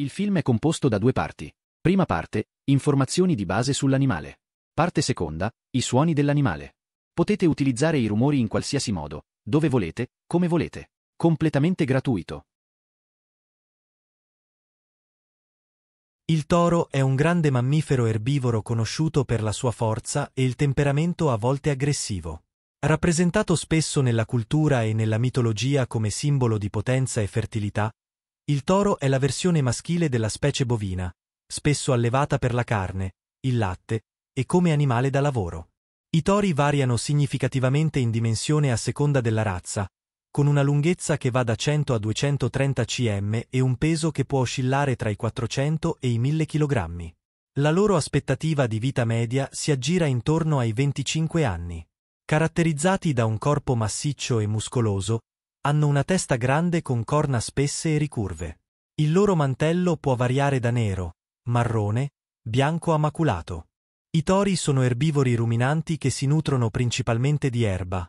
Il film è composto da due parti. Prima parte, informazioni di base sull'animale. Parte seconda, i suoni dell'animale. Potete utilizzare i rumori in qualsiasi modo, dove volete, come volete. Completamente gratuito. Il toro è un grande mammifero erbivoro conosciuto per la sua forza e il temperamento a volte aggressivo. Rappresentato spesso nella cultura e nella mitologia come simbolo di potenza e fertilità, il toro è la versione maschile della specie bovina, spesso allevata per la carne, il latte e come animale da lavoro. I tori variano significativamente in dimensione a seconda della razza, con una lunghezza che va da 100 a 230 cm e un peso che può oscillare tra i 400 e i 1000 kg. La loro aspettativa di vita media si aggira intorno ai 25 anni. Caratterizzati da un corpo massiccio e muscoloso, hanno una testa grande con corna spesse e ricurve. Il loro mantello può variare da nero, marrone, bianco a maculato. I tori sono erbivori ruminanti che si nutrono principalmente di erba,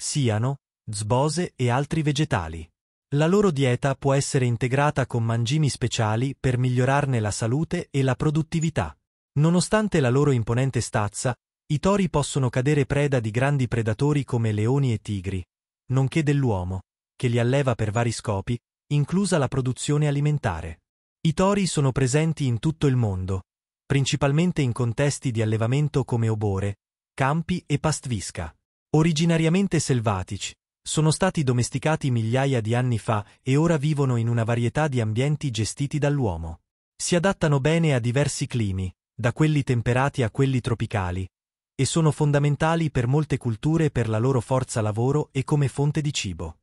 siano, zbose e altri vegetali. La loro dieta può essere integrata con mangimi speciali per migliorarne la salute e la produttività. Nonostante la loro imponente stazza, i tori possono cadere preda di grandi predatori come leoni e tigri, nonché dell'uomo, che li alleva per vari scopi, inclusa la produzione alimentare. I tori sono presenti in tutto il mondo, principalmente in contesti di allevamento come obore, campi e pastvisca. Originariamente selvatici, sono stati domesticati migliaia di anni fa e ora vivono in una varietà di ambienti gestiti dall'uomo. Si adattano bene a diversi climi, da quelli temperati a quelli tropicali, e sono fondamentali per molte culture per la loro forza lavoro e come fonte di cibo.